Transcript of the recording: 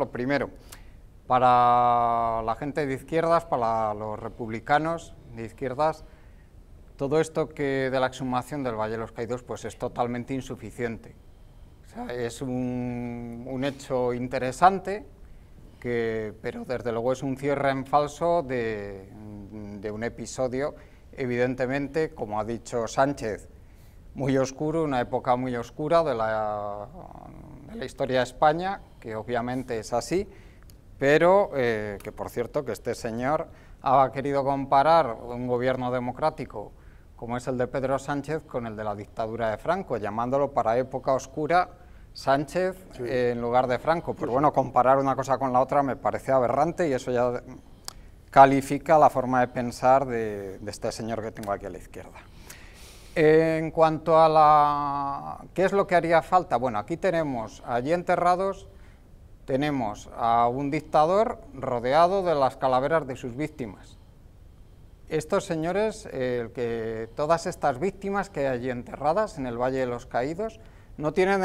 Lo primero, para la gente de izquierdas, para los republicanos de izquierdas, todo esto que de la exhumación del Valle de los Caídos pues es totalmente insuficiente. es un, hecho interesante, que, pero desde luego es un cierre en falso de un episodio, evidentemente, como ha dicho Sánchez, muy oscuro, una época muy oscura de la la historia de España, que obviamente es así, pero eh, que por cierto que este señor ha querido comparar un gobierno democrático como es el de Pedro Sánchez con el de la dictadura de Franco, llamándolo para época oscura Sánchez en lugar de Franco. Pero bueno, comparar una cosa con la otra me parece aberrante y eso ya califica la forma de pensar de este señor que tengo aquí a la izquierda. En cuanto a la... ¿Qué es lo que haría falta? Bueno, aquí tenemos, allí enterrados, tenemos a un dictador rodeado de las calaveras de sus víctimas. Estos señores, que todas estas víctimas que hay allí enterradas en el Valle de los Caídos, no tienen...